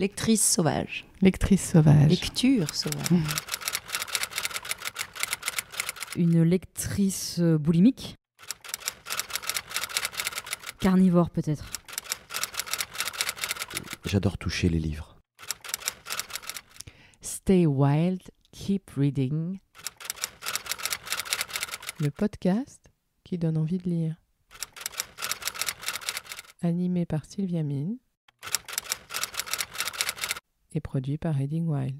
Lectrice sauvage. Lectrice sauvage. Lecture sauvage. Mmh. Une lectrice euh, boulimique. Carnivore peut-être. J'adore toucher les livres. Stay wild, keep reading. Le podcast qui donne envie de lire. Animé par Sylvia Mine est produit par Reading Wild.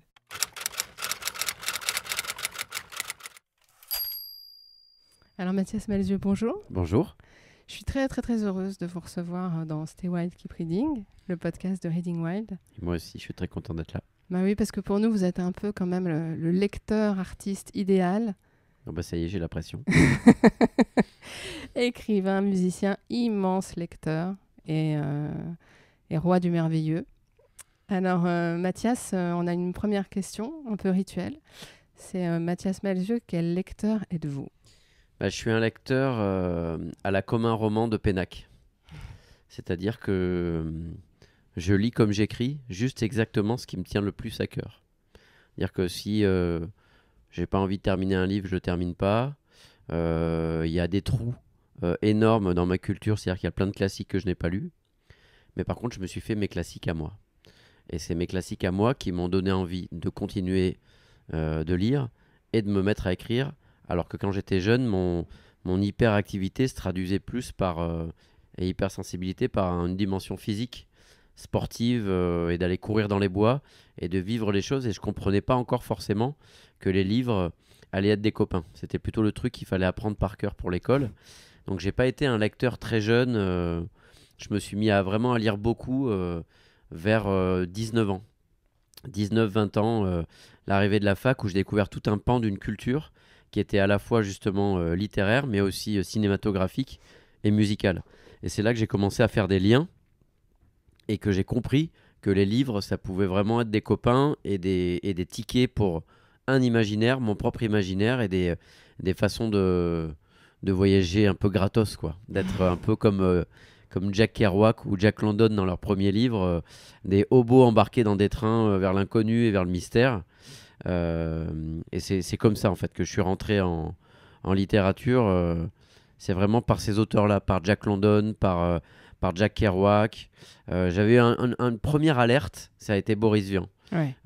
Alors Mathias Malzieux, bonjour. Bonjour. Je suis très très très heureuse de vous recevoir euh, dans Stay Wild Keep Reading, le podcast de Reading Wild. moi aussi, je suis très content d'être là. Bah oui, parce que pour nous, vous êtes un peu quand même le, lecteur artiste idéal. Ah bah ça y est, j'ai la pression. Écrivain, musicien, immense lecteur et, euh, et roi du merveilleux. Alors, euh, Mathias, euh, on a une première question un peu rituelle. C'est euh, Mathias Malzieux, quel lecteur êtes-vous bah, Je suis un lecteur à la commun roman de Pénac. C'est-à-dire que je lis comme j'écris, juste exactement ce qui me tient le plus à cœur. C'est-à-dire que si euh, j'ai pas envie de terminer un livre, je le termine pas. Il y a des trous énormes dans ma culture, c'est-à-dire qu'il y a plein de classiques que je n'ai pas lus. Mais par contre, je me suis fait mes classiques à moi. Et c'est mes classiques à moi qui m'ont donné envie de continuer euh, de lire et de me mettre à écrire. Alors que quand j'étais jeune, mon, mon hyperactivité se traduisait plus par euh, par une dimension physique, sportive euh, et d'aller courir dans les bois et de vivre les choses. Et je ne comprenais pas encore forcément que les livres allaient être des copains. C'était plutôt le truc qu'il fallait apprendre par cœur pour l'école. Donc j'ai pas été un lecteur très jeune. je me suis mis à vraiment à lire beaucoup vers 19 euh, ans. 19-20 ans, euh, l'arrivée de la fac où j'ai découvert tout un pan d'une culture qui était à la fois justement euh, littéraire mais aussi cinématographique et musicale. Et c'est là que j'ai commencé à faire des liens et que j'ai compris que les livres, ça pouvait vraiment être des copains et des, des tickets pour un imaginaire, mon propre imaginaire, et des, des façons de, de voyager un peu gratos, quoi. D'être un peu comme comme Jack Kerouac ou Jack London dans leur premier livre, euh, des hobos embarqués dans des trains euh, vers l'inconnu et vers le mystère. Euh, et c'est comme ça en fait que je suis rentré en, en littérature. c'est vraiment par ces auteurs-là, par Jack London, par par Jack Kerouac. J'avais eu un, une première alerte, ça a été Boris Vian.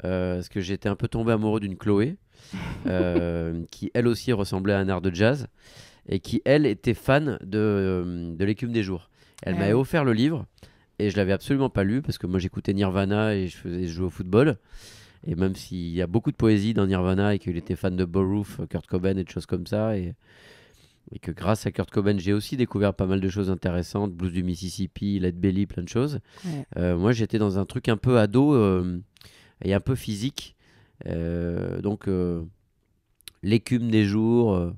parce que j'étais un peu tombé amoureux d'une Chloé, qui elle aussi ressemblait à un art de jazz, et qui elle était fan de, de l'écume des jours. Elle ah m'avait offert le livre et je l'avais absolument pas lu parce que moi j'écoutais Nirvana et je, faisais, jouer jouais au football. Et même s'il y a beaucoup de poésie dans Nirvana et qu'il était fan de Roof, Kurt Cobain et de choses comme ça, et, que grâce à Kurt Cobain, j'ai aussi découvert pas mal de choses intéressantes, Blues du Mississippi, Led Belly, plein de choses. Euh, moi j'étais dans un truc un peu ado euh, et un peu physique. Euh, donc l'écume des jours,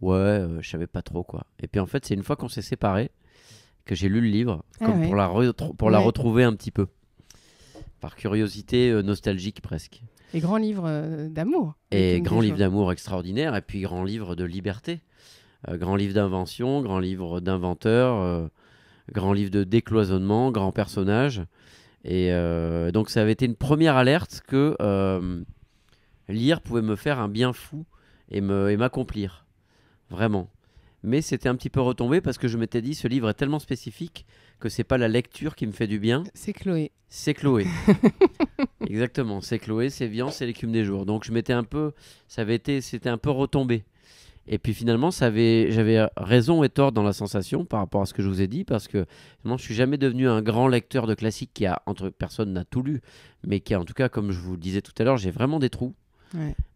ouais, je savais pas trop quoi. Et puis en fait, c'est une fois qu'on s'est séparés que j'ai lu le livre, ah comme pour, la, retrouver un petit peu. Par curiosité euh, nostalgique presque. Et grand livre euh, d'amour. Et grand livre d'amour extraordinaire, et puis grand livre de liberté. Euh, grand livre d'invention, grand livre d'inventeur, grand livre de décloisonnement, grand personnage. Et donc ça avait été une première alerte que lire pouvait me faire un bien fou et m'accomplir. Vraiment mais c'était un petit peu retombé parce que je m'étais dit ce livre est tellement spécifique que c'est pas la lecture qui me fait du bien. C'est Chloé. C'est Chloé. Exactement, c'est Chloé, c'est Vian, c'est l'écume des jours. Donc je m'étais un peu, ça avait été, c'était un peu retombé. Et puis finalement, j'avais raison et tort dans la sensation par rapport à ce que je vous ai dit, parce que moi, je suis jamais devenu un grand lecteur de classiques qui a, entre personne n'a tout lu, mais qui en tout cas, comme je vous le disais tout à l'heure, j'ai vraiment des trous.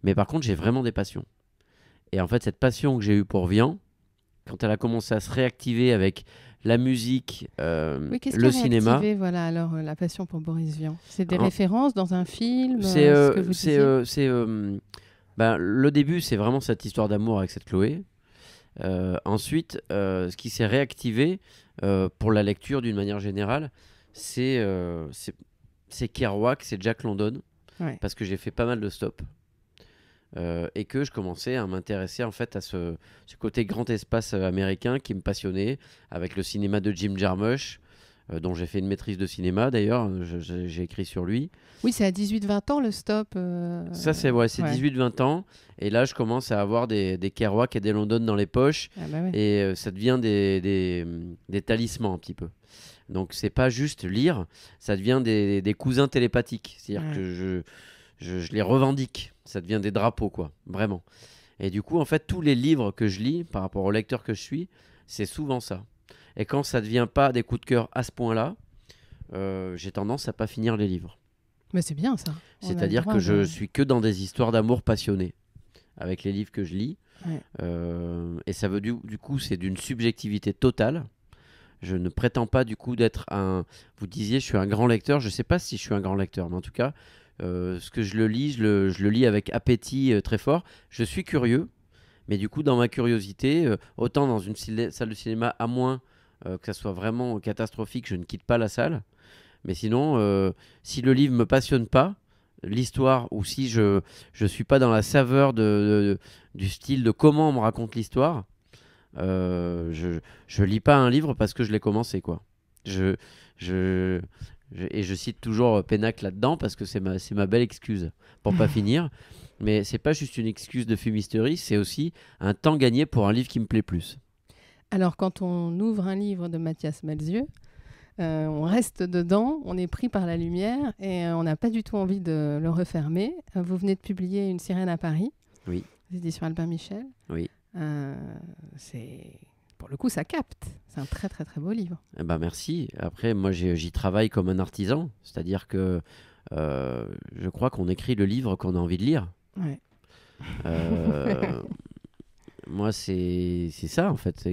Mais par contre, j'ai vraiment des passions. Et en fait, cette passion que j'ai eue pour Vian, quand elle a commencé à se réactiver avec la musique, euh, oui, le cinéma. Réactivé, voilà, alors euh, la passion pour Boris Vian. C'est des références dans un film. C'est euh, euh, c'est, ben, le début, c'est vraiment cette histoire d'amour avec cette Chloé. ensuite, ce qui s'est réactivé pour la lecture d'une manière générale, c'est Kerouac, c'est Jack London, parce que j'ai fait pas mal de stops euh, et que je commençais à m'intéresser en fait à ce, côté grand espace euh, américain qui me passionnait avec le cinéma de Jim Jarmusch euh, dont j'ai fait une maîtrise de cinéma d'ailleurs, j'ai écrit sur lui. Oui, c'est à 18-20 ans le stop. Ça, c'est ouais, 18-20 ans. Et là, je commence à avoir des, des Kerouac et des London dans les poches. Ah, bah et ça devient des, des, talismans un petit peu. Donc, c'est pas juste lire, ça devient des, cousins télépathiques. C'est-à-dire que je je, les revendique. Ça devient des drapeaux, quoi, vraiment. Et du coup, en fait, tous les livres que je lis par rapport au lecteur que je suis, c'est souvent ça. Et quand ça ne devient pas des coups de cœur à ce point-là, euh, j'ai tendance à pas finir les livres. Mais c'est bien ça. C'est-à-dire que je suis que dans des histoires d'amour passionnées avec les livres que je lis. Euh, et ça veut du, du coup, c'est d'une subjectivité totale. Je ne prétends pas du coup d'être un. Vous disiez, je suis un grand lecteur. Je ne sais pas si je suis un grand lecteur, mais en tout cas, euh, ce que je le lis, je le, lis avec appétit euh, très fort. Je suis curieux, mais du coup, dans ma curiosité, euh, autant dans une salle de cinéma, à moins que ça soit vraiment catastrophique, je ne quitte pas la salle. Mais sinon, si le livre me passionne pas, l'histoire, ou si je ne suis pas dans la saveur du style de comment on me raconte l'histoire, je ne lis pas un livre parce que je l'ai commencé, quoi. Je, je, et je cite toujours euh, Pénac là-dedans parce que c'est ma, ma belle excuse pour pas finir. Mais c'est pas juste une excuse de fumisterie, c'est aussi un temps gagné pour un livre qui me plaît plus. Alors quand on ouvre un livre de Mathias Malzieu, euh, on reste dedans, on est pris par la lumière et euh, on n'a pas du tout envie de le refermer. Vous venez de publier Une sirène à Paris. Oui. L'édition Albin Michel. Oui. c'est pour le coup, ça capte. C'est un très, très, très beau livre. Eh ben, merci. Après, moi, j'y travaille comme un artisan. C'est-à-dire que euh, je crois qu'on écrit le livre qu'on a envie de lire. Euh, moi, c'est ça, en fait.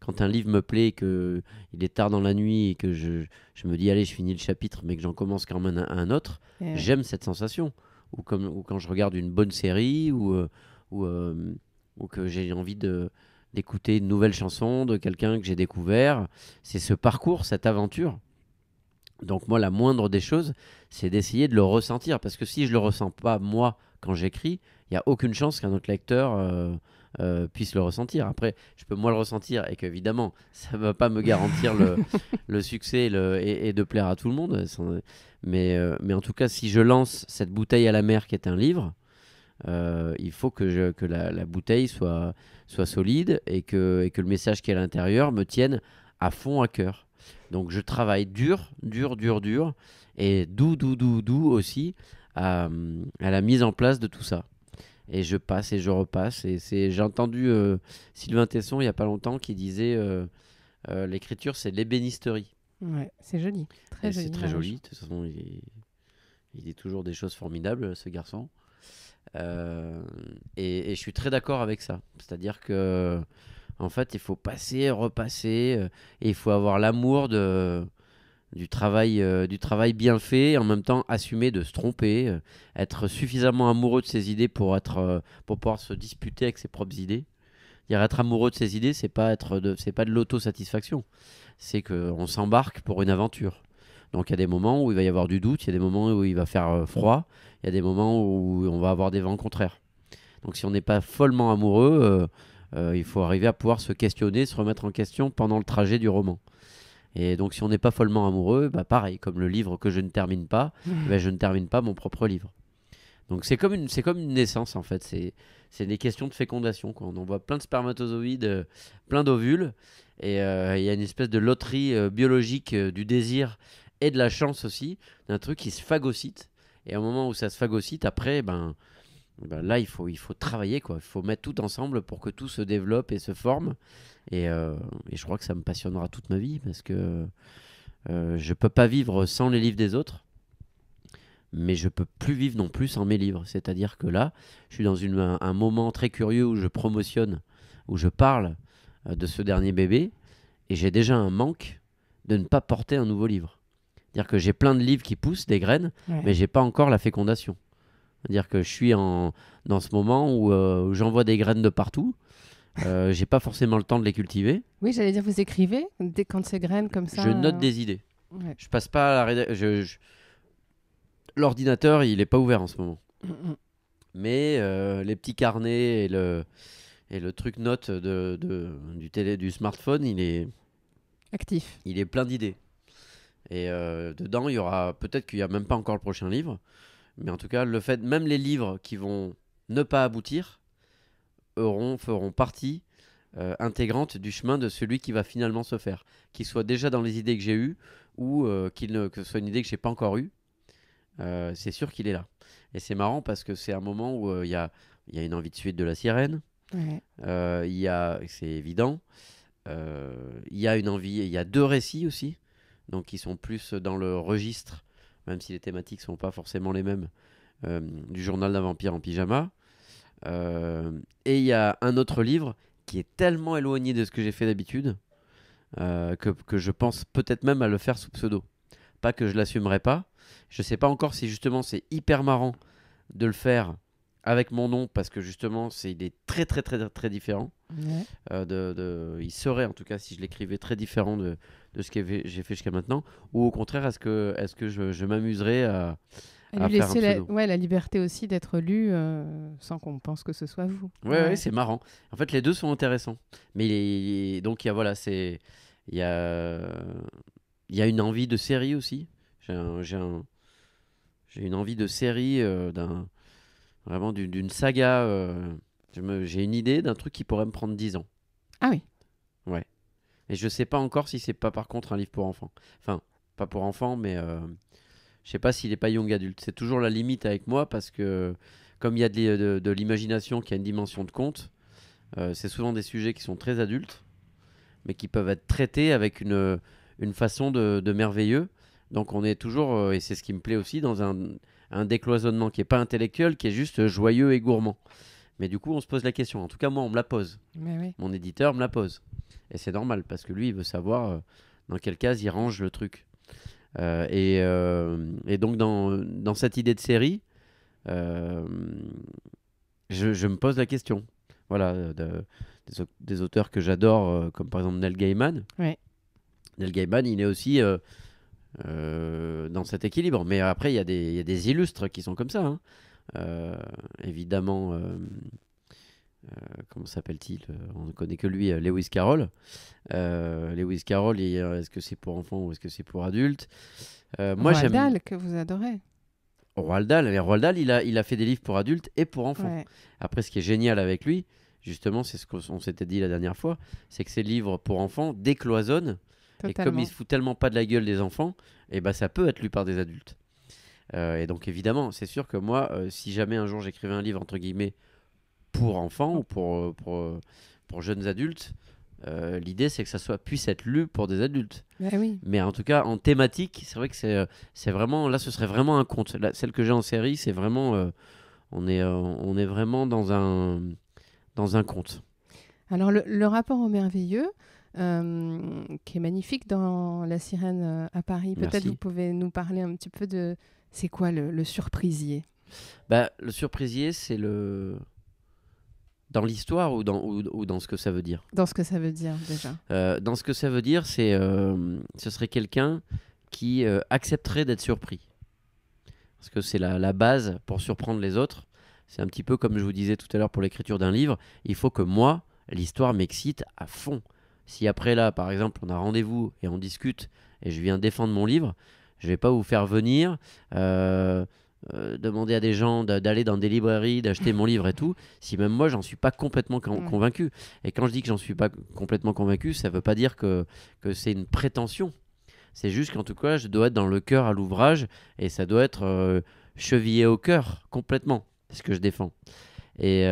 Quand un livre me plaît, qu'il est tard dans la nuit et que je, me dis, allez, je finis le chapitre, mais que j'en commence quand même un, autre, eh j'aime cette sensation. Ou, comme, ou quand je regarde une bonne série, ou, euh, ou que j'ai envie de d'écouter une nouvelle chanson de quelqu'un que j'ai découvert. C'est ce parcours, cette aventure. Donc moi, la moindre des choses, c'est d'essayer de le ressentir. Parce que si je ne le ressens pas, moi, quand j'écris, il n'y a aucune chance qu'un autre lecteur euh, euh, puisse le ressentir. Après, je peux moi le ressentir et qu'évidemment, ça ne va pas me garantir le, succès et, de plaire à tout le monde. Mais, euh, mais en tout cas, si je lance cette bouteille à la mer qui est un livre, euh, il faut que, la, bouteille soit, solide et que, le message qui est à l'intérieur me tienne à fond à cœur. Donc je travaille dur, dur, dur, dur et doux, doux, doux, doux aussi à, la mise en place de tout ça. Et je passe et je repasse. Et j'ai entendu euh, Sylvain Tesson il n'y a pas longtemps qui disait euh, l'écriture c'est l'ébénisterie. c'est joli. Très joli. C'est très joli. il dit toujours des choses formidables, ce garçon. Euh, et, je suis très d'accord avec ça. C'est-à-dire que, en fait, il faut passer, repasser, euh, et il faut avoir l'amour de du travail euh, du travail bien fait et en même temps assumer de se tromper être suffisamment amoureux de ses idées pour être pour pouvoir se disputer avec ses propres idées dire être amoureux de ses idées c'est pas être de c'est pas de l'autosatisfaction c'est que on s'embarque pour une aventure donc il y a des moments où il va y avoir du doute il y a des moments où il va faire froid il y a des moments où on va avoir des vents contraires. Donc si on n'est pas follement amoureux, euh, euh, il faut arriver à pouvoir se questionner, se remettre en question pendant le trajet du roman. Et donc si on n'est pas follement amoureux, bah pareil, comme le livre que je ne termine pas, eh ben, je ne termine pas mon propre livre. Donc c'est comme une, c'est comme une naissance en fait. C'est, c'est des questions de fécondation. Quoi. On voit plein de spermatozoïdes, euh, plein d'ovules, et il y a une espèce de loterie biologique du désir et de la chance aussi, d'un truc qui se phagocyte et au moment où ça se phagocyte, après, ben, ben, là, il faut, il faut travailler, quoi. Il faut mettre tout ensemble pour que tout se développe et se forme. Euh, et, je crois que ça me passionnera toute ma vie parce que euh, je peux pas vivre sans les livres des autres, mais je peux plus vivre non plus sans mes livres. C'est-à-dire que là, je suis dans un moment très curieux où je promotionne, où je parle euh, de ce dernier bébé, et j'ai déjà un manque de ne pas porter un nouveau livre. C'est-à-dire que j'ai plein de livres qui poussent des graines, mais mais j'ai pas encore la fécondation. C'est-à-dire que je suis en, dans ce moment où, euh, j'envoie des graines de partout. Euh, j'ai pas forcément le temps de les cultiver. Oui, j'allais dire, vous écrivez dès quand ces graines comme ça. Je note euh, des idées. Ouais. Je passe pas à la L'ordinateur, il est pas ouvert en ce moment. Mm, mm. Mais euh, les petits carnets et le, et le truc note de, de, du, télé, du smartphone, il est. Actif. Il est plein d'idées. Et euh, dedans, il y aura peut-être qu'il n'y a même pas encore le prochain livre, mais en tout cas, le fait, même les livres qui vont ne pas aboutir, auront, feront partie euh, intégrante du chemin de celui qui va finalement se faire, qu'il soit déjà dans les idées que j'ai eues ou euh, qu'il ne, que ce soit une idée que j'ai pas encore eue, c'est sûr qu'il est là. Et c'est marrant parce que c'est un moment où il y a, y, a, une envie de suite de la sirène, il a, c'est évident, il y a une envie, il y a deux récits aussi donc qui sont plus dans le registre, même si les thématiques sont pas forcément les mêmes, euh, du journal d'un vampire en pyjama. Euh, et il y a un autre livre qui est tellement éloigné de ce que j'ai fait d'habitude euh, que, je pense peut-être même à le faire sous pseudo. Pas que je l'assumerai pas. Je ne sais pas encore si justement c'est hyper marrant de le faire avec mon nom parce que justement c'est il est très très très très différent euh, de, il serait en tout cas si je l'écrivais très différent de, de ce que j'ai fait jusqu'à maintenant ou au contraire est-ce que est-ce que je, je m'amuserais à, à, lui laisser la, ouais, la liberté aussi d'être lu euh, sans qu'on pense que ce soit vous ouais, c'est marrant en fait les deux sont intéressants mais donc il y a voilà c'est il y a il y a une envie de série aussi j'ai j'ai une envie de série euh, d'un Vraiment d'une saga. Euh, j'ai une idée d'un truc qui pourrait me prendre 10 ans. Ah oui. Ouais. Et je ne sais pas encore si c'est pas par contre un livre pour enfants. Enfin, pas pour enfants, mais je euh, je sais pas s'il n'est pas young adulte. C'est toujours la limite avec moi parce que comme il y a de, l'imagination qui a une dimension de conte, euh, c'est souvent des sujets qui sont très adultes, mais qui peuvent être traités avec une, façon de merveilleux. Donc on est toujours, et c'est ce qui me plaît aussi, dans un, un décloisonnement qui n'est pas intellectuel, qui est juste joyeux et gourmand. Mais du coup, on se pose la question. En tout cas, moi, on me la pose. Mon éditeur me la pose. Et c'est normal, parce que lui, il veut savoir euh, dans quelle case il range le truc. Euh, euh, et, donc, dans, cette idée de série, je, me pose la question. Voilà, des, auteurs que j'adore, comme par exemple Neil Gaiman. Ouais. Gaiman, il est aussi euh, dans cet équilibre. Mais après, il y, a des, illustres qui sont comme ça. Hein. Euh, évidemment, euh, comment s'appelle-t-il On ne connaît que lui, Lewis Carroll. Lewis Carroll, est-ce que c'est pour enfants ou est-ce que c'est pour adultes moi, Roald Dahl, que vous adorez. Roald Dahl, il a, il a fait des livres pour adultes et pour enfants. Après, ce qui est génial avec lui, justement, c'est ce qu'on s'était dit la dernière fois, c'est que ses livres pour enfants décloisonnent et comme il se fout tellement pas de la gueule des enfants, et eh ben ça peut être lu par des adultes. Euh, et donc évidemment, c'est sûr que moi, euh, si jamais un jour j'écrivais un livre entre guillemets pour enfants ou pour, euh, pour, pour jeunes adultes, l'idée c'est que ça soit, puisse être lu pour des adultes. Bah oui. Mais en tout cas, en thématique, c'est vrai que c'est, vraiment, là ce serait vraiment un conte. celle que j'ai en série, c'est vraiment, on, est, on est vraiment dans un, dans un conte. Alors le rapport au merveilleux, euh, qui est magnifique dans La Sirène euh, à Paris. Peut-être vous pouvez nous parler un petit peu de c'est quoi le, surprisier bah, Le surprisier, c'est le. Dans l'histoire ou dans, ou, dans ce que ça veut dire Dans ce que ça veut dire, déjà. Euh, dans ce que ça veut dire, c'est ce serait quelqu'un qui accepterait d'être surpris. Parce que c'est la, la base pour surprendre les autres. C'est un petit peu comme je vous disais tout à l'heure pour l'écriture d'un livre. Il faut que moi, l'histoire m'excite à fond. Si après là, par exemple, on a rendez-vous et on discute et je viens défendre mon livre, je vais pas vous faire venir. Euh, euh, demander à des gens d'aller dans des librairies, d'acheter mon livre et tout, si même moi j'en suis pas complètement convaincu. Et quand je dis que j'en suis pas complètement convaincu, ça veut pas dire que, que c'est une prétention. C'est juste qu'en tout cas, je dois être dans le cœur à l'ouvrage et ça doit être euh, chevillé au cœur complètement, ce que je défends. Et,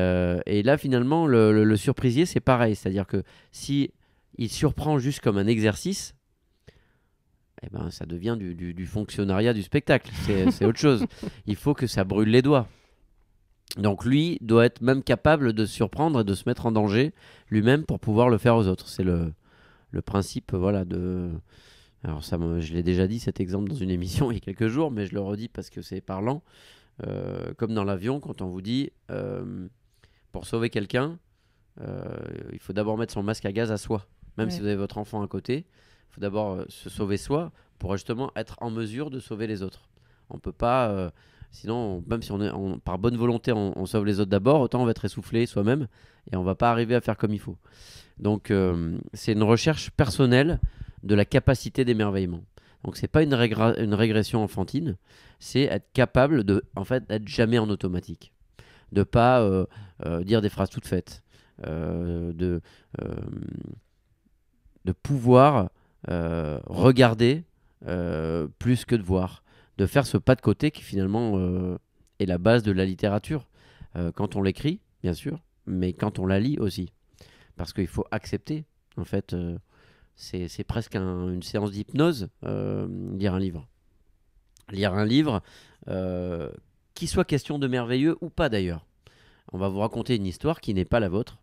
là, finalement, le surprisier, c'est pareil. C'est-à-dire que si il surprend juste comme un exercice, eh ben, ça devient du, du fonctionnariat du spectacle. C'est autre chose. Il faut que ça brûle les doigts. Donc lui doit être même capable de surprendre et de se mettre en danger lui-même pour pouvoir le faire aux autres. C'est le, principe voilà de. Alors ça, je l'ai déjà dit cet exemple dans une émission il y a quelques jours, mais je le redis parce que c'est parlant. Euh, comme dans l'avion, quand on vous dit euh, pour sauver quelqu'un, euh, il faut d'abord mettre son masque à gaz à soi. Même si vous avez votre enfant à côté, il faut d'abord euh, se sauver soi pour justement être en mesure de sauver les autres. On peut pas, euh, sinon, même si on par bonne volonté, on, sauve les autres d'abord, autant on va être essoufflé soi-même et on va pas arriver à faire comme il faut. Donc, euh, c'est une recherche personnelle de la capacité d'émerveillement. Donc, c'est pas une, régression enfantine, c'est être capable de, en fait, d'être jamais en automatique, de pas dire des phrases toutes faites, de de pouvoir euh, regarder euh, plus que de voir, de faire ce pas de côté qui finalement euh, est la base de la littérature, quand on l'écrit, bien sûr, mais quand on la lit aussi. Parce qu'il faut accepter, en fait, c'est presque une séance d'hypnose, lire un livre. Lire un livre, qui soit question de merveilleux ou pas d'ailleurs. On va vous raconter une histoire qui n'est pas la vôtre,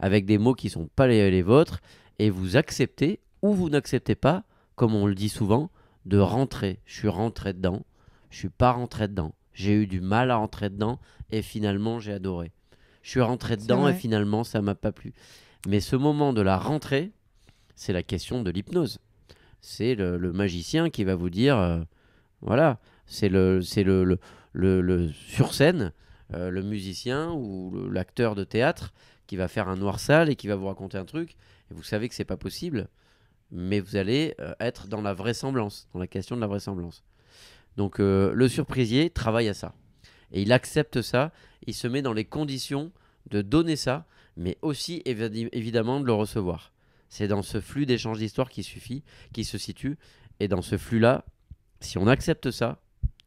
avec des mots qui ne sont pas les, vôtres, et vous acceptez ou vous n'acceptez pas, comme on le dit souvent, de rentrer. Je suis rentré dedans, je suis pas rentré dedans. J'ai eu du mal à rentrer dedans et finalement j'ai adoré. Je suis rentré dedans et finalement ça m'a pas plu. Mais ce moment de la rentrée, c'est la question de l'hypnose. C'est le, magicien qui va vous dire, euh, voilà, c'est le, le, le, sur scène, euh, le musicien ou l'acteur de théâtre qui va faire un noir sale et qui va vous raconter un truc vous savez que c'est pas possible, mais vous allez euh, être dans la vraisemblance, dans la question de la vraisemblance. Donc euh, le surprisier travaille à ça. Et il accepte ça, il se met dans les conditions de donner ça, mais aussi évidemment de le recevoir. C'est dans ce flux d'échange d'histoire qui suffit, qui se situe. Et dans ce flux-là, si on accepte ça,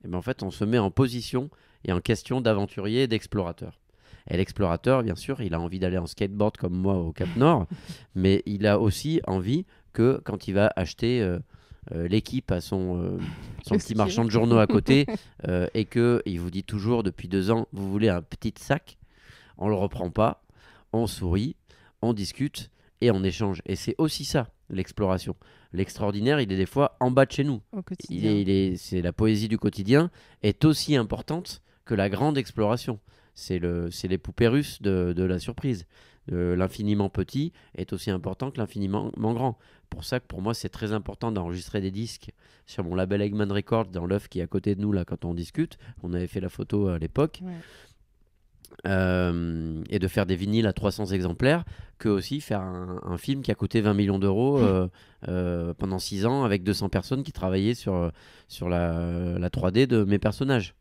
eh ben, en fait on se met en position et en question d'aventurier et d'explorateur. Et l'explorateur, bien sûr, il a envie d'aller en skateboard comme moi au Cap Nord, mais il a aussi envie que quand il va acheter euh, euh, l'équipe à son, euh, petit marchand de journaux à côté et que il vous dit toujours depuis deux ans, vous voulez un petit sac, on le reprend pas, on sourit, on discute et on échange. Et c'est aussi ça l'exploration. L'extraordinaire, il est des fois en bas de chez nous. c'est la poésie du quotidien est aussi importante que la grande exploration. C'est le, les poupées russes de, la surprise. Euh, l'infiniment petit est aussi important que l'infiniment grand. Pour ça que pour moi c'est très important d'enregistrer des disques sur mon label Eggman Records dans l'œuf qui est à côté de nous là quand on discute. On avait fait la photo à l'époque. Euh, et de faire des vinyles à 300 exemplaires, que aussi faire un, film qui a coûté 20 millions d'euros euh, pendant 6 ans avec 200 personnes qui travaillaient sur, sur la, la 3D de mes personnages.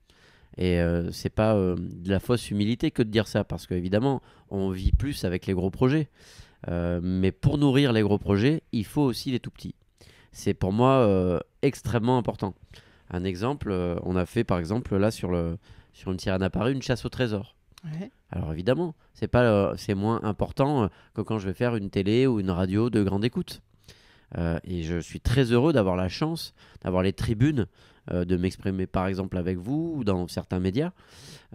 Et euh, c'est pas euh, de la fausse humilité que de dire ça, parce qu'évidemment, on vit plus avec les gros projets. Euh, mais pour nourrir les gros projets, il faut aussi les tout petits. C'est pour moi extrêmement important. Un exemple, on a fait par exemple là sur, le, sur une Paris une chasse au trésor. Alors évidemment, c'est c'est moins important que quand je vais faire une télé ou une radio de grande écoute. Euh, et je suis très heureux d'avoir la chance d'avoir les tribunes euh, de m'exprimer par exemple avec vous ou dans certains médias.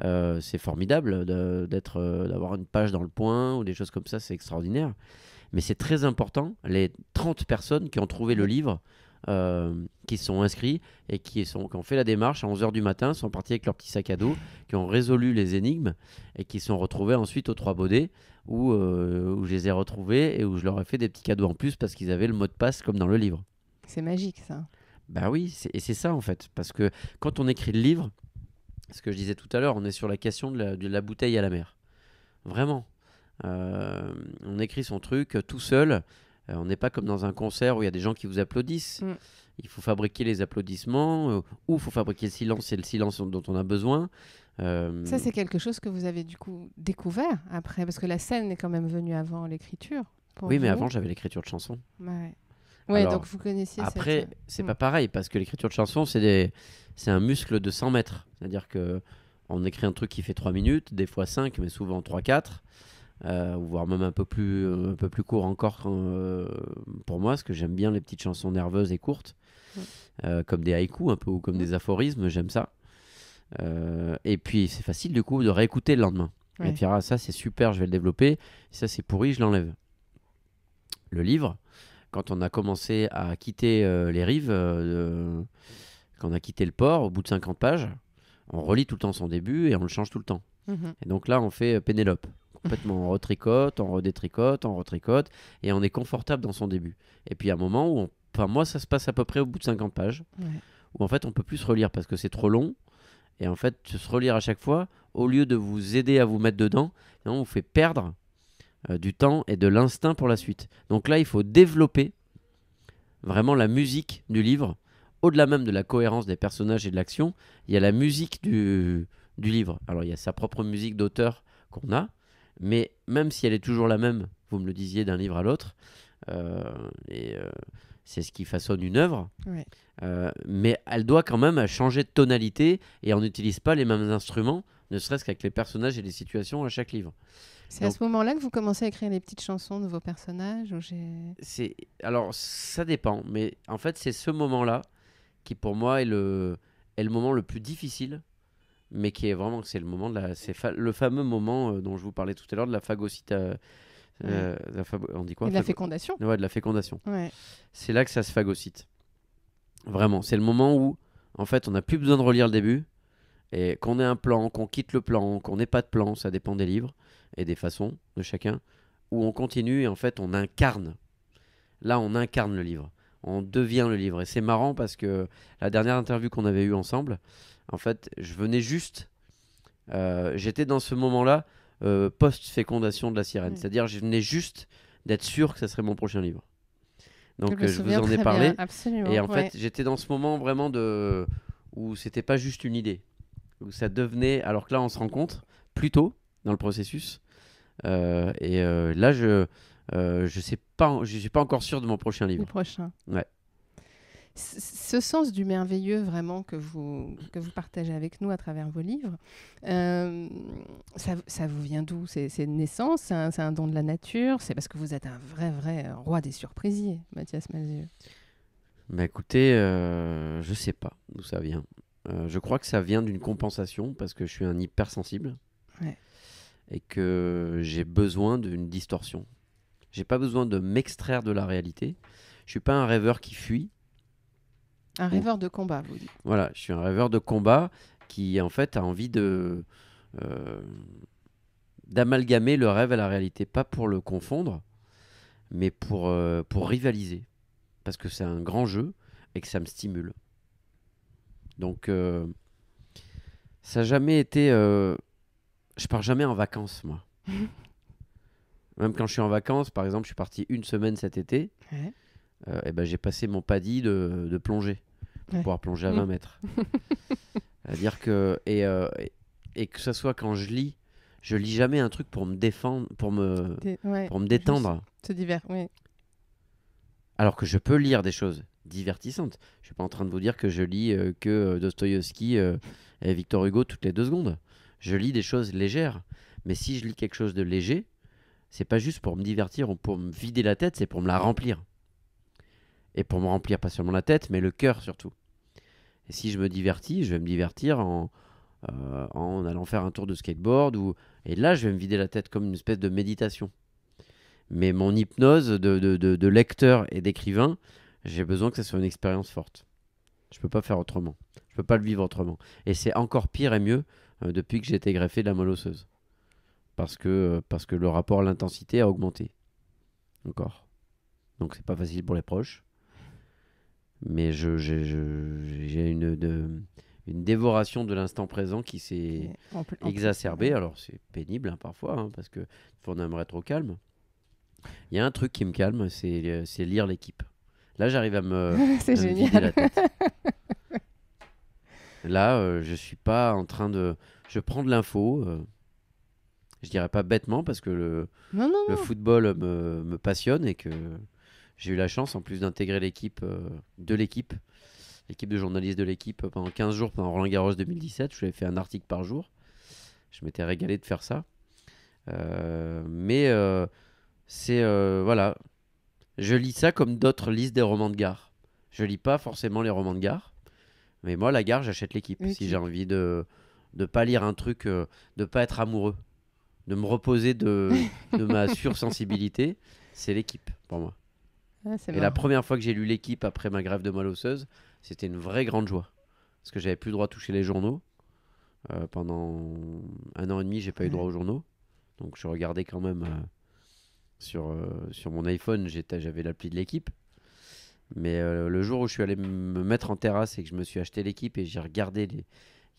Euh, c'est formidable d'avoir une page dans le point ou des choses comme ça, c'est extraordinaire. Mais c'est très important, les 30 personnes qui ont trouvé le livre euh, qui sont inscrits et qui, ont fait la démarche à 11h du matin, sont partis avec leur petit sac à dos, qui ont résolu les énigmes et qui se sont retrouvés ensuite aux Trois Baudets euh, où, je les ai retrouvés et où je leur ai fait des petits cadeaux en plus parce qu'ils avaient le mot de passe comme dans le livre. C'est magique ça. Ben oui, et c'est ça en fait, parce que quand on écrit le livre, ce que je disais tout à l'heure, on est sur la question de la, bouteille à la mer. Vraiment. Euh, on écrit son truc tout seul euh, on n'est pas comme dans un concert où il y a des gens qui vous applaudissent. Mm. Il faut fabriquer les applaudissements euh, ou il faut fabriquer le silence et le silence dont on a besoin. Euh, Ça, c'est quelque chose que vous avez du coup découvert après, parce que la scène est quand même venue avant l'écriture. Oui, mais avant, j'avais l'écriture de chansons. Oui, donc vous connaissiez. Après, c'est mm. pas pareil, parce que l'écriture de chansons, c'est des... un muscle de 100 mètres. C'est-à-dire que on écrit un truc qui fait 3 minutes, des fois 5, mais souvent 3-4. Euh, voire même un peu plus, euh, un peu plus court encore euh, pour moi, parce que j'aime bien les petites chansons nerveuses et courtes, comme des haïkus un peu ou comme des aphorismes, j'aime ça. et puis c'est facile du coup de réécouter le lendemain. Et tu ah, ça c'est super, je vais le développer. Ça c'est pourri, je l'enlève. Le livre, quand on a commencé à quitter les rives, quand on a quitté le port, au bout de 50 pages, on relit tout le temps son début et on le change tout le temps. Mm-hmm. Et donc là, on fait Pénélope. On retricote, on redétricote, on retricote. Et on est confortable dans son début. Et puis, il y a un moment où. Enfin, moi, ça se passe à peu près au bout de 50 pages. Où en fait, on peut plus se relire parce que c'est trop long. Et en fait, se relire à chaque fois, au lieu de vous aider à vous mettre dedans, eh on vous fait perdre euh, du temps et de l'instinct pour la suite. Donc là, il faut développer vraiment la musique du livre. Au-delà même de la cohérence des personnages et de l'action, il y a la musique du livre. Alors, il y a sa propre musique d'auteur qu'on a, mais même si elle est toujours la même, vous me le disiez d'un livre à l'autre, euh, et euh, c'est ce qui façonne une œuvre. Euh, mais elle doit quand même changer de tonalité et on n'utilise pas les mêmes instruments, ne serait-ce qu'avec les personnages et les situations à chaque livre. C'est à ce moment-là que vous commencez à écrire les petites chansons de vos personnages alors ça dépend, mais en fait c'est ce moment-là qui pour moi est le moment le plus difficile mais qui est vraiment c'est le moment de la c'est le fameux moment euh, dont je vous parlais tout à l'heure de la phagocyte euh, on dit quoi de la fécondation ouais de la fécondation c'est là que ça se phagocyte vraiment c'est le moment où en fait on n'a plus besoin de relire le début et qu'on ait un plan qu'on quitte le plan qu'on n'ait pas de plan ça dépend des livres et des façons de chacun où on continue et en fait on incarne là on incarne le livre on devient le livre et c'est marrant parce que la dernière interview qu'on avait eue ensemble en fait, je venais juste. Euh, j'étais dans ce moment-là euh, post-fécondation de la sirène. C'est-à-dire, je venais juste d'être sûr que ça serait mon prochain livre. Donc je, euh, vous en ai parlé. et en fait, j'étais dans ce moment vraiment de où c'était pas juste une idée, où ça devenait. Alors que là, on se rencontre compte plus tôt dans le processus. et là, je ne je suis pas encore sûr de mon prochain livre. Le prochain. Ouais ce sens du merveilleux vraiment que vous, partagez avec nous à travers vos livres, euh, ça, vous vient d'où C'est une naissance, c'est un, don de la nature, c'est parce que vous êtes un vrai, vrai roi des surprisiers, Mathias Malzieux. Bah, écoutez, je euh, je sais pas d'où ça vient. Euh, je crois que ça vient d'une compensation parce que je suis un hypersensible et que j'ai besoin d'une distorsion. J'ai pas besoin de m'extraire de la réalité. Je suis pas un rêveur qui fuit. Un rêveur de combat, vous dites. Voilà, je suis un rêveur de combat qui, en fait, a envie de. Euh, d'amalgamer le rêve à la réalité, pas pour le confondre, mais pour, euh, pour rivaliser. Parce que c'est un grand jeu et que ça me stimule. Donc, euh, ça n'a jamais été. je pars jamais en vacances, moi. Même quand je suis en vacances, par exemple, je suis parti une semaine cet été. et eh ben, j'ai passé mon paddy de plongée pour pouvoir plonger à 20 mm. mètres. à dire que. Et, euh, et, que ce soit quand je lis, je lis jamais un truc pour me défendre, pour me, pour me détendre. C'est divers, Alors que je peux lire des choses divertissantes. Je ne suis pas en train de vous dire que je lis euh, que euh, Dostoïevski et Victor Hugo toutes les deux secondes. Je lis des choses légères. Mais si je lis quelque chose de léger, c'est pas juste pour me divertir ou pour me vider la tête, c'est pour me la remplir et pour me remplir pas seulement la tête, mais le cœur surtout. Et si je me divertis, je vais me divertir euh, en, allant faire un tour de skateboard, ou... et là je vais me vider la tête comme une espèce de méditation. Mais mon hypnose de, de, lecteur et d'écrivain, j'ai besoin que ce soit une expérience forte. Je peux pas faire autrement. Je peux pas le vivre autrement. Et c'est encore pire et mieux euh, depuis que j'ai été greffé de la moelle osseuse. Parce que, euh, parce que le rapport à l'intensité a augmenté. Encore. Donc c'est pas facile pour les proches mais je, j'ai, une, de, une dévoration de l'instant présent qui s'est exacerbée. Alors c'est pénible hein, parfois, hein, parce que on aimerait être au calme. Il y a un truc qui me calme, c'est, euh, c'est lire l'équipe. Là, j'arrive à me, c'est génial. Là, je euh, je suis pas en train de. Je prends de l'info. Euh, je dirais pas bêtement parce que le, le football me, me passionne et que j'ai eu la chance en plus d'intégrer l'équipe euh, de l'équipe, l'équipe de journalistes de l'équipe euh, pendant 15 jours pendant Roland Garros 2017. Je lui fait un article par jour. Je m'étais régalé de faire ça. Euh, mais c'est voilà, je lis ça comme d'autres listes des romans de gare. Je lis pas forcément les romans de gare, mais moi la gare j'achète l'équipe si j'ai envie de ne pas lire un truc, de pas être amoureux, de me reposer de, de ma sursensibilité. C'est l'équipe pour moi. Ah, et la première fois que j'ai lu l'équipe après ma grève de moelle osseuse, c'était une vraie grande joie. Parce que j'avais plus le droit de toucher les journaux. Euh, pendant un an et demi, j'ai pas eu droit aux journaux. Donc je regardais quand même euh, sur, euh, sur mon iPhone, j'avais l'appli de l'équipe. Mais le jour où je suis allé me mettre en terrasse et que je me suis acheté l'équipe et j'ai regardé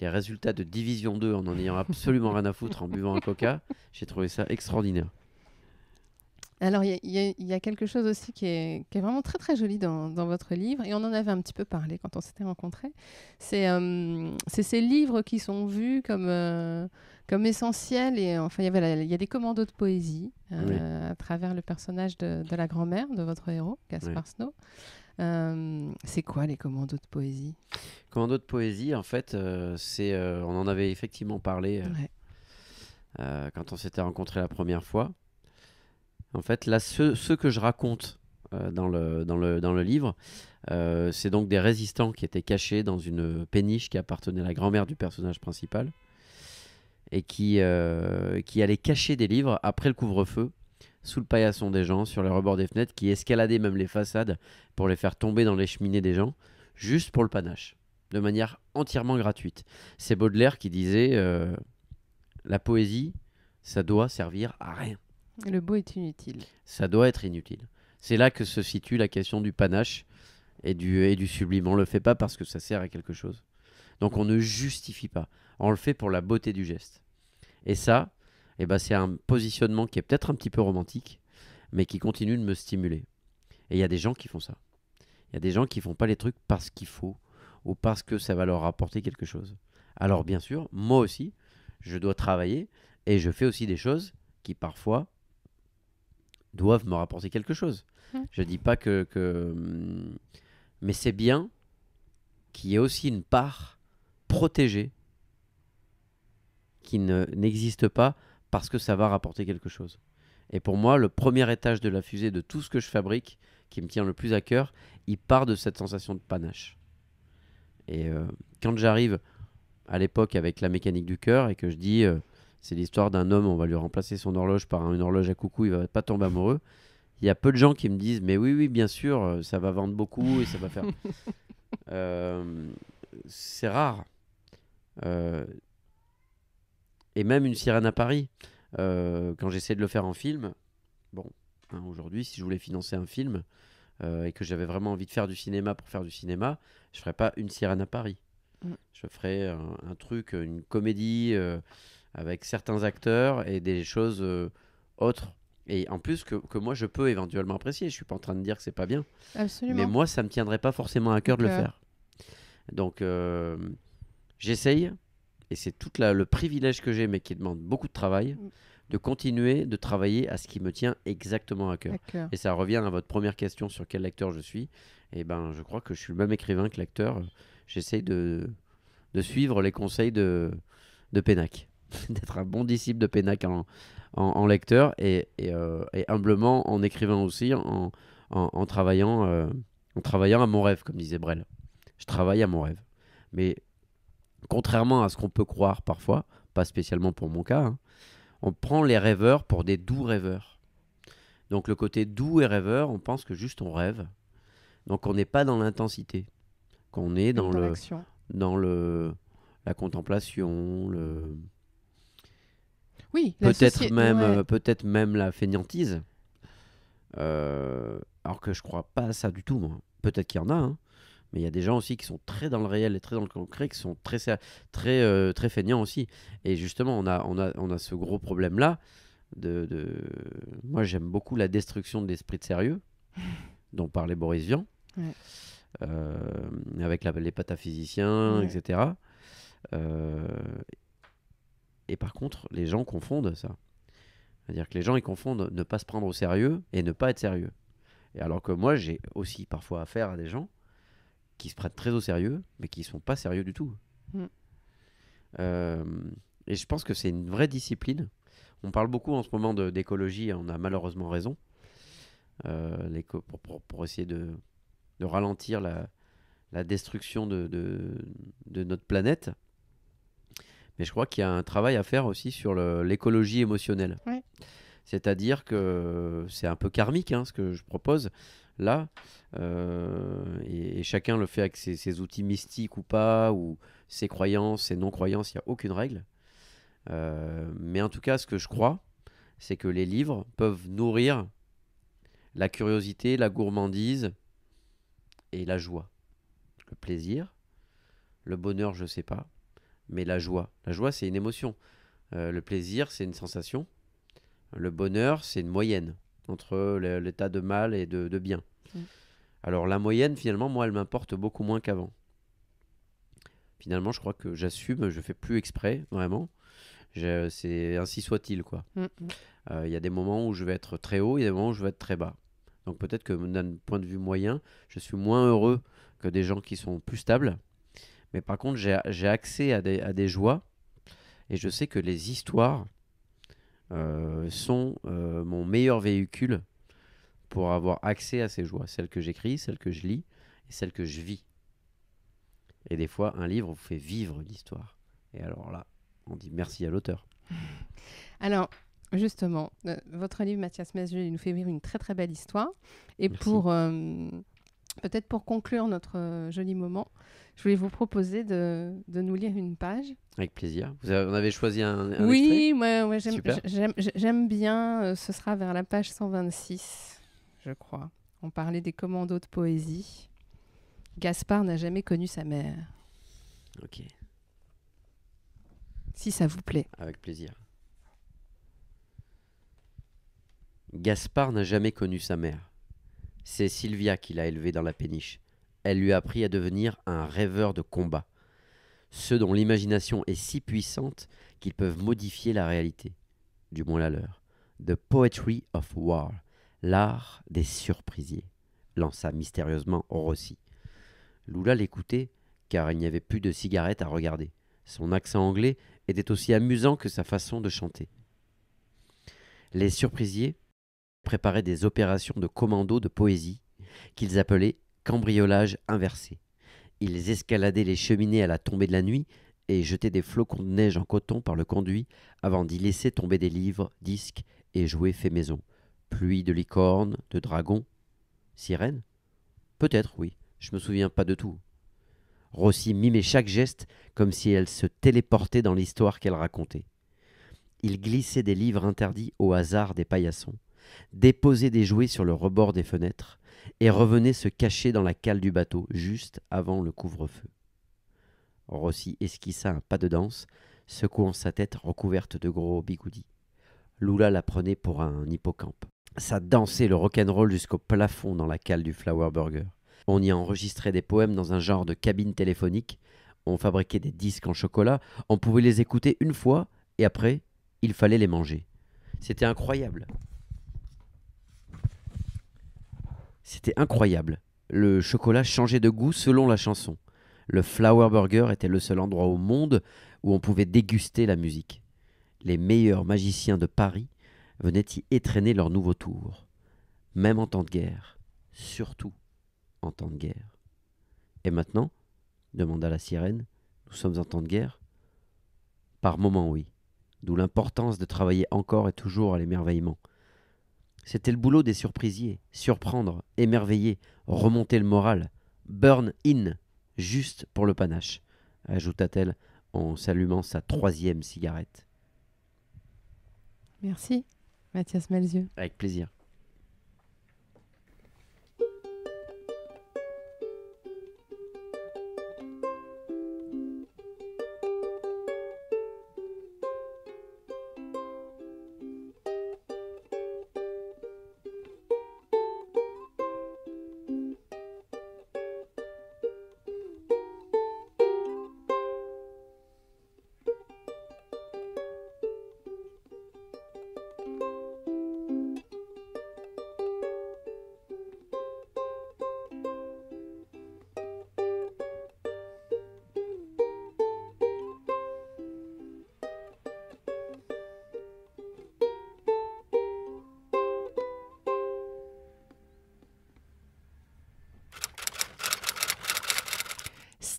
les, résultats de Division 2 en en ayant absolument rien à foutre en buvant un coca, j'ai trouvé ça extraordinaire. Alors, il y, a quelque chose aussi qui est, vraiment très très joli dans, votre livre, et on en avait un petit peu parlé quand on s'était rencontrés. C'est euh, ces livres qui sont vus comme, euh, essentiels, et enfin, il y a des commandos de poésie euh, à travers le personnage de, la grand-mère de votre héros, Gaspard Snow. c'est quoi les commandos de poésie Commandos de poésie, en fait, c'est, on en avait effectivement parlé quand on s'était rencontrés la première fois. En fait, là, ce, que je raconte euh, dans, le, dans, le, livre, euh, c'est donc des résistants qui étaient cachés dans une péniche qui appartenait à la grand-mère du personnage principal et qui, allaient euh, qui allait cacher des livres après le couvre-feu sous le paillasson des gens, sur les rebords des fenêtres, qui escaladaient même les façades pour les faire tomber dans les cheminées des gens, juste pour le panache, de manière entièrement gratuite. C'est Baudelaire qui disait La poésie, ça doit servir à rien. Le beau est inutile. Ça doit être inutile. C'est là que se situe la question du panache et du, et du sublime. On ne le fait pas parce que ça sert à quelque chose. Donc on ne justifie pas. On le fait pour la beauté du geste. Et ça, eh ben, c'est un positionnement qui est peut-être un petit peu romantique, mais qui continue de me stimuler. Et il y a des gens qui font ça. Il y a des gens qui ne font pas les trucs parce qu'il faut ou parce que ça va leur apporter quelque chose. Alors bien sûr, moi aussi, je dois travailler et je fais aussi des choses qui parfois doivent me rapporter quelque chose. Je Je dis pas que, hum, mais c'est bien qu'il y ait aussi une part protégée qui n'existe pas parce que ça va rapporter quelque chose. Et pour moi, le premier étage de la fusée de tout ce que je fabrique, qui me tient le plus à cœur, il part de cette sensation de panache. Et euh, quand j'arrive à l'époque avec la mécanique du cœur et que je dis euh, c'est l'histoire d'un homme, on va lui remplacer son horloge par une horloge à coucou, il va pas tomber amoureux. Il y a peu de gens qui me disent, mais oui, oui, bien sûr, euh, ça va vendre beaucoup et ça va faire. Euh, c'est rare. Euh, et même une sirène à Paris, quand j'essaie de le faire en film, bon, hein, aujourd'hui, si je voulais financer un film et que j'avais vraiment envie de faire du cinéma pour faire du cinéma, je ferais pas une sirène à Paris. Mm. Je ferais un, truc, une comédie, avec certains acteurs et des choses euh, autres. Et en plus, que, moi, je peux éventuellement apprécier. Je suis pas en train de dire que c'est pas bien. Mais moi, ça me tiendrait pas forcément à cœur de le euh, faire. Donc, euh, j'essaye, et c'est tout le privilège que j'ai, mais qui demande beaucoup de travail, mm. de continuer de travailler à ce qui me tient exactement à cœur. Et ça revient à votre première question sur quel acteur je suis. Et eh ben, je crois que je suis le même écrivain que l'acteur. J'essaye de, de suivre les conseils de, de Pénac. d'être un bon disciple de Pénac en, lecteur euh, et, humblement en écrivant aussi, en, travaillant, euh, en travaillant à mon rêve, comme disait Brel. Je travaille à mon rêve. Mais contrairement à ce qu'on peut croire parfois, pas spécialement pour mon cas, hein, on prend les rêveurs pour des doux rêveurs. Donc le côté doux et rêveur, on pense que juste on rêve. Donc on n'est pas dans l'intensité, qu'on est dans, le, dans le, la contemplation, le, peut-être même, euh, peut-être même la fainéantise. Euh, alors que je crois pas à ça du tout, Peut-être qu'il y en a, hein. mais il y a des gens aussi qui sont très dans le réel et très dans le concret, qui sont très, très, euh, très feignants aussi. Et justement, on a, on a, on a ce gros problème-là. De, de, Moi, j'aime beaucoup la destruction de l'esprit de sérieux, dont parlait Boris Vian, avec la, les pataphysiciens, etc. Euh, et par contre, les gens confondent ça. C'est-à-dire que les gens, ils confondent ne pas se prendre au sérieux et ne pas être sérieux. Et alors que moi, j'ai aussi parfois affaire à des gens qui se prennent très au sérieux, mais qui sont pas sérieux du tout. Mm. Euh, et je pense que c'est une vraie discipline. On parle beaucoup en ce moment d'écologie, on a malheureusement raison, euh, pour, essayer de, ralentir la, destruction de, notre planète. Mais je crois qu'il y a un travail à faire aussi sur l'écologie émotionnelle. C'est-à-dire que c'est un peu karmique hein, ce que je propose là, euh, et, chacun le fait avec ses, outils mystiques ou pas, ou ses croyances, ses non-croyances, il n'y a aucune règle. Euh, mais en tout cas, ce que je crois, c'est que les livres peuvent nourrir la curiosité, la gourmandise et la joie. Le plaisir, le bonheur, je ne sais pas mais la joie. La joie, c'est une émotion. Euh, le plaisir, c'est une sensation. Le bonheur, c'est une moyenne entre l'état de mal et de, bien. Mm. Alors la moyenne, finalement, moi, elle m'importe beaucoup moins qu'avant. Finalement, je crois que j'assume, je fais plus exprès, vraiment. C'est ainsi soit-il, quoi. Mm, mm. Euh, il y a des moments où je vais être très haut, il y a des moments où je vais être très bas. Donc peut-être que d'un point de vue moyen, je suis moins heureux que des gens qui sont plus stables. Mais par contre, j'ai accès à des, joies et je sais que les histoires euh, sont euh, mon meilleur véhicule pour avoir accès à ces joies. Celles que j'écris, celles que je lis et celles que je vis. Et des fois, un livre vous fait vivre l'histoire. Et alors là, on dit merci à l'auteur. Alors, justement, euh, votre livre, Mathias Meslier, il nous fait vivre une très très belle histoire. Et pour Peut-être pour conclure notre euh, joli moment, je voulais vous proposer de, nous lire une page. Avec plaisir. Vous avez, choisi un, extrait oui, j'aime bien. Euh, ce sera vers la page 126, je crois. On parlait des commandos de poésie. Gaspard n'a jamais connu sa mère. Ok. Si ça vous plaît. Avec plaisir. Gaspard n'a jamais connu sa mère. C'est Sylvia qui l'a élevé dans la péniche. Elle lui a appris à devenir un rêveur de combat. Ceux dont l'imagination est si puissante qu'ils peuvent modifier la réalité, du moins la leur. The Poetry of War, l'art des surprisiers, lança mystérieusement Rossi. Lula l'écoutait, car il n'y avait plus de cigarette à regarder. Son accent anglais était aussi amusant que sa façon de chanter. Les surprisiers, préparaient des opérations de commando de poésie qu'ils appelaient cambriolage inversé. Ils escaladaient les cheminées à la tombée de la nuit et jetaient des flocons de neige en coton par le conduit avant d'y laisser tomber des livres, disques et jouets faits maison. Pluie de licornes, de dragons, sirènes Peut-être, oui, je ne me souviens pas de tout. Rossi mimait chaque geste comme si elle se téléportait dans l'histoire qu'elle racontait. Il glissait des livres interdits au hasard des paillassons déposait des jouets sur le rebord des fenêtres et revenait se cacher dans la cale du bateau juste avant le couvre-feu. Rossi esquissa un pas de danse, secouant sa tête recouverte de gros bigoudis. Lula la prenait pour un hippocampe. Ça dansait le rock'n'roll jusqu'au plafond dans la cale du Flower Burger. On y enregistrait des poèmes dans un genre de cabine téléphonique, on fabriquait des disques en chocolat, on pouvait les écouter une fois, et après, il fallait les manger. C'était incroyable. C'était incroyable. Le chocolat changeait de goût selon la chanson. Le Flower Burger était le seul endroit au monde où on pouvait déguster la musique. Les meilleurs magiciens de Paris venaient y étraîner leur nouveau tour. Même en temps de guerre. Surtout en temps de guerre. Et maintenant demanda la sirène. Nous sommes en temps de guerre Par moments, oui. D'où l'importance de travailler encore et toujours à l'émerveillement. C'était le boulot des surprisiers, surprendre, émerveiller, remonter le moral, burn in, juste pour le panache, ajouta-t-elle en s'allumant sa troisième cigarette. Merci, Mathias Malzieux. Avec plaisir.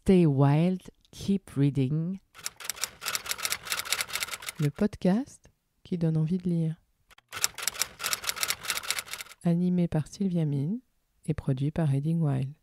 Stay Wild, Keep Reading. Le podcast qui donne envie de lire. Animé par Sylvia Mine et produit par Reading Wild.